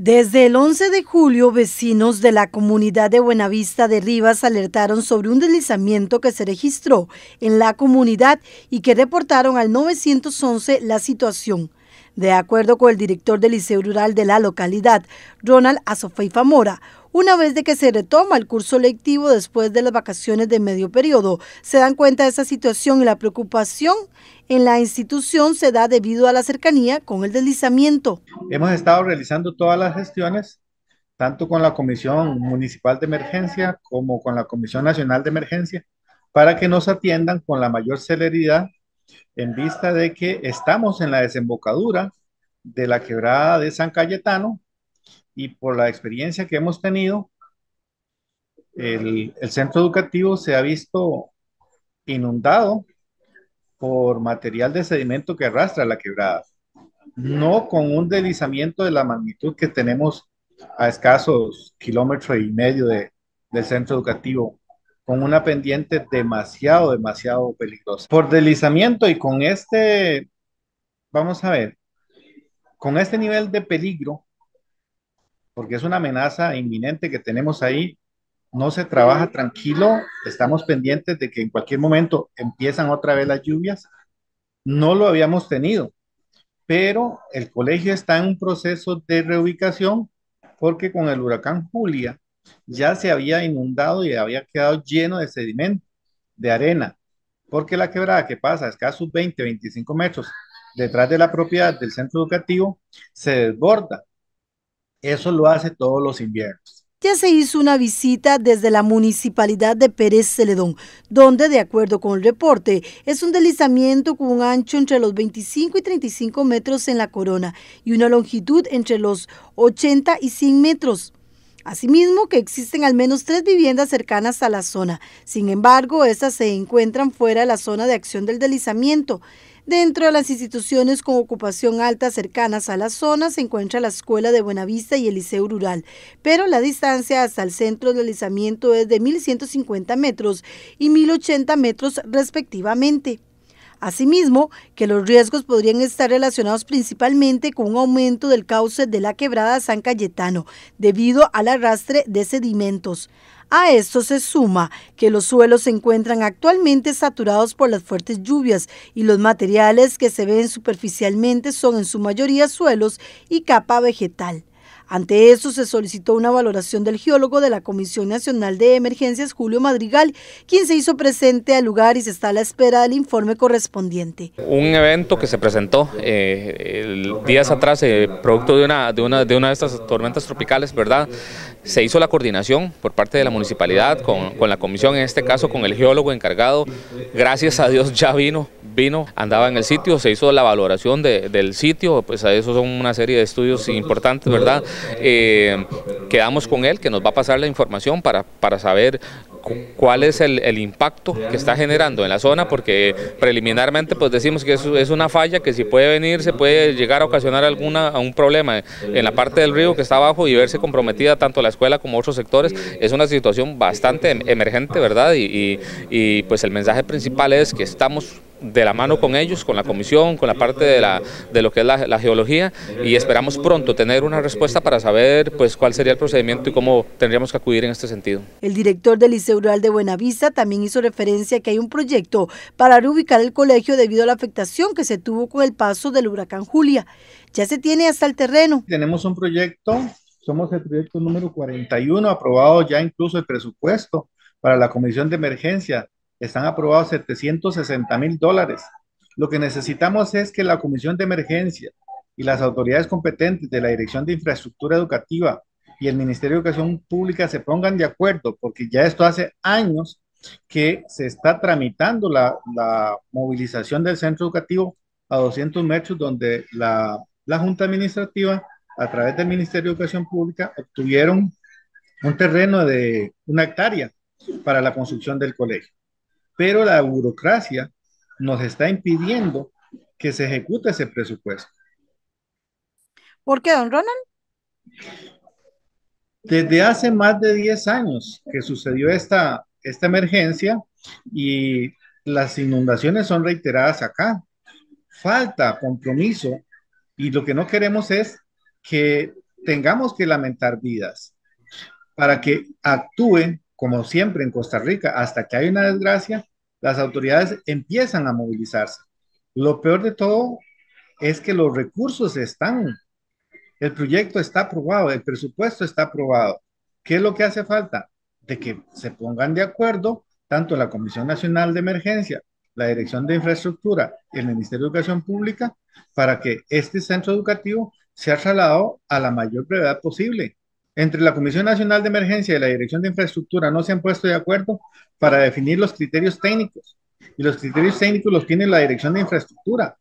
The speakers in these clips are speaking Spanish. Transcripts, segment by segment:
Desde el 11 de julio, vecinos de la comunidad de Buenavista de Rivas alertaron sobre un deslizamiento que se registró en la comunidad y que reportaron al 911 la situación. De acuerdo con el director del Liceo Rural de la localidad, Ronald Azofeifa Mora, una vez de que se retoma el curso lectivo después de las vacaciones de medio periodo, se dan cuenta de esa situación y la preocupación en la institución se da debido a la cercanía con el deslizamiento. Hemos estado realizando todas las gestiones, tanto con la Comisión Municipal de Emergencia como con la Comisión Nacional de Emergencia, para que nos atiendan con la mayor celeridad en vista de que estamos en la desembocadura de la quebrada de San Cayetano y por la experiencia que hemos tenido, el, centro educativo se ha visto inundado por material de sedimento que arrastra la quebrada, no con un deslizamiento de la magnitud que tenemos a escasos kilómetros y medio del centro educativo con una pendiente demasiado, demasiado peligrosa. Por deslizamiento y con este, vamos a ver, con este nivel de peligro, porque es una amenaza inminente que tenemos ahí, no se trabaja tranquilo, estamos pendientes de que en cualquier momento empiezan otra vez las lluvias, no lo habíamos tenido, pero el colegio está en un proceso de reubicación porque con el huracán Julia ya se había inundado y había quedado lleno de sedimento, de arena, porque la quebrada que pasa a escasos 20, 25 metros detrás de la propiedad del centro educativo se desborda. Eso lo hace todos los inviernos. Ya se hizo una visita desde la municipalidad de Pérez Celedón, donde, de acuerdo con el reporte, es un deslizamiento con un ancho entre los 25 y 35 metros en la corona y una longitud entre los 80 y 100 metros. Asimismo, que existen al menos tres viviendas cercanas a la zona. Sin embargo, estas se encuentran fuera de la zona de acción del deslizamiento. Dentro de las instituciones con ocupación alta cercanas a la zona se encuentra la Escuela de Buenavista y el Liceo Rural, pero la distancia hasta el centro del deslizamiento es de 1.150 metros y 1.080 metros respectivamente. Asimismo, que los riesgos podrían estar relacionados principalmente con un aumento del cauce de la quebrada San Cayetano debido al arrastre de sedimentos. A esto se suma que los suelos se encuentran actualmente saturados por las fuertes lluvias y los materiales que se ven superficialmente son en su mayoría suelos y capa vegetal. Ante eso se solicitó una valoración del geólogo de la Comisión Nacional de Emergencias, Julio Madrigal, quien se hizo presente al lugar y se está a la espera del informe correspondiente. Un evento que se presentó eh, días atrás, eh, producto de una, de, una, de estas tormentas tropicales, ¿verdad? Se hizo la coordinación por parte de la municipalidad con, la comisión, en este caso con el geólogo encargado. Gracias a Dios ya vino vino, andaba en el sitio, se hizo la valoración del sitio, pues a eso son una serie de estudios importantes, ¿verdad? Eh, quedamos con él, que nos va a pasar la información para, para saber cuál es el, impacto que está generando en la zona, porque preliminarmente pues decimos que es, una falla que si puede venir se puede llegar a ocasionar alguna, un problema en la parte del río que está abajo y verse comprometida tanto la escuela como otros sectores. Es una situación bastante em-, emergente, ¿verdad? y, y pues el mensaje principal es que estamos de la mano con ellos, con la comisión, con la parte de, la, de lo que es la, geología y esperamos pronto tener una respuesta para saber pues, cuál sería el procedimiento y cómo tendríamos que acudir en este sentido. El director del Liceo Rural de Buenavista también hizo referencia que hay un proyecto para reubicar el colegio debido a la afectación que se tuvo con el paso del huracán Julia. Ya se tiene hasta el terreno. Tenemos un proyecto, somos el proyecto número 41, aprobado ya incluso el presupuesto para la Comisión de Emergencia están aprobados 760 mil dólares. Lo que necesitamos es que la Comisión de Emergencia y las autoridades competentes de la Dirección de Infraestructura Educativa y el Ministerio de Educación Pública se pongan de acuerdo, porque ya esto hace años que se está tramitando la, movilización del centro educativo a 200 metros, donde la Junta Administrativa, a través del Ministerio de Educación Pública, obtuvieron un terreno de una hectárea para la construcción del colegio pero la burocracia nos está impidiendo que se ejecute ese presupuesto. ¿Por qué, don Ronald? Desde hace más de 10 años que sucedió esta, esta emergencia y las inundaciones son reiteradas acá. Falta compromiso y lo que no queremos es que tengamos que lamentar vidas para que actúen como siempre en Costa Rica hasta que hay una desgracia las autoridades empiezan a movilizarse. Lo peor de todo es que los recursos están, el proyecto está aprobado, el presupuesto está aprobado. ¿Qué es lo que hace falta? De que se pongan de acuerdo tanto la Comisión Nacional de Emergencia, la Dirección de Infraestructura y el Ministerio de Educación Pública para que este centro educativo sea trasladado a la mayor brevedad posible entre la Comisión Nacional de Emergencia y la Dirección de Infraestructura no se han puesto de acuerdo para definir los criterios técnicos. Y los criterios técnicos los tiene la Dirección de Infraestructura.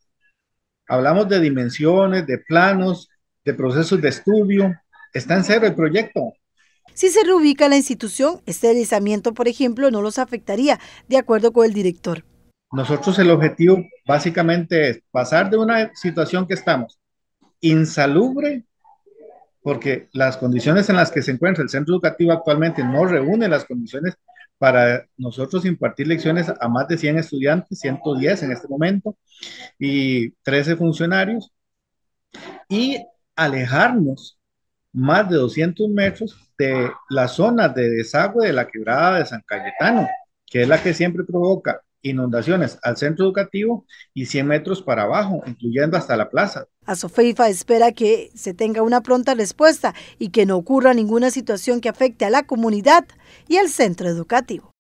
Hablamos de dimensiones, de planos, de procesos de estudio. Está en cero el proyecto. Si se reubica la institución, este deslizamiento, por ejemplo, no los afectaría, de acuerdo con el director. Nosotros el objetivo básicamente es pasar de una situación que estamos insalubre porque las condiciones en las que se encuentra el centro educativo actualmente no reúnen las condiciones para nosotros impartir lecciones a más de 100 estudiantes, 110 en este momento, y 13 funcionarios, y alejarnos más de 200 metros de la zona de desagüe de la quebrada de San Cayetano, que es la que siempre provoca inundaciones al centro educativo y 100 metros para abajo, incluyendo hasta la plaza. A Asofeifa espera que se tenga una pronta respuesta y que no ocurra ninguna situación que afecte a la comunidad y al centro educativo.